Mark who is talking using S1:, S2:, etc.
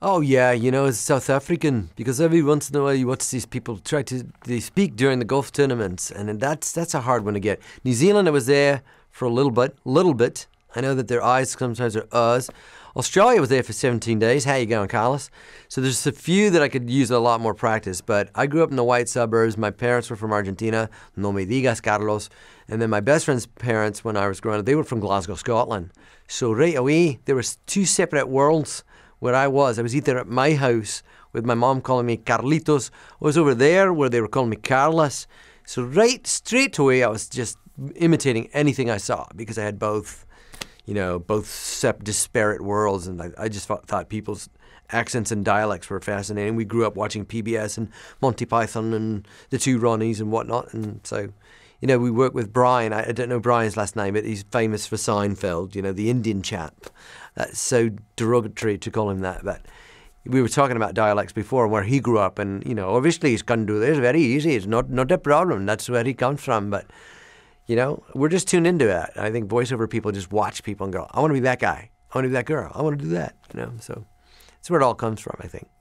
S1: Oh yeah, you know it's South African because every once in a while you watch these people try to they speak during the golf tournaments, and that's that's a hard one to get. New Zealand, I was there for a little bit, little bit. I know that their eyes sometimes are ours. Australia was there for 17 days. How you going, Carlos? So there's a few that I could use a lot more practice. But I grew up in the white suburbs. My parents were from Argentina. No me digas, Carlos. And then my best friend's parents, when I was growing up, they were from Glasgow, Scotland. So right away, there was two separate worlds where I was. I was either at my house with my mom calling me Carlitos, I was over there where they were calling me Carlos. So right straight away, I was just imitating anything I saw because I had both, you know, both sep- disparate worlds, and I, I just thought, thought people's accents and dialects were fascinating. We grew up watching PBS and Monty Python and the Two Ronnies and whatnot, and so you know, we work with Brian. I, I don't know Brian's last name, but he's famous for Seinfeld. You know, the Indian chap. That's so derogatory to call him that, but we were talking about dialects before where he grew up and you know obviously he's to do this very easy it's not not a problem that's where he comes from but you know we're just tuned into it i think voiceover people just watch people and go i want to be that guy i want to be that girl i want to do that you know so that's where it all comes from i think